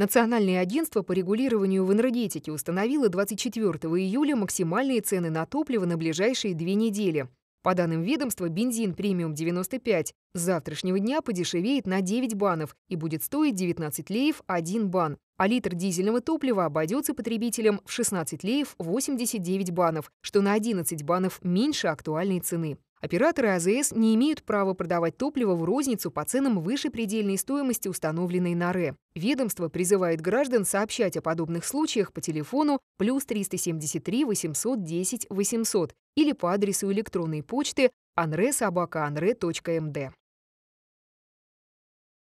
Национальное агентство по регулированию в энергетике установило 24 июля максимальные цены на топливо на ближайшие две недели. По данным ведомства, бензин премиум 95 с завтрашнего дня подешевеет на 9 банов и будет стоить 19 леев 1 бан, а литр дизельного топлива обойдется потребителям в 16 леев 89 банов, что на 11 банов меньше актуальной цены. Операторы АЗС не имеют права продавать топливо в розницу по ценам выше предельной стоимости, установленной на РЭ. Ведомство призывает граждан сообщать о подобных случаях по телефону плюс 373 810 800 или по адресу электронной почты anre.anre.md.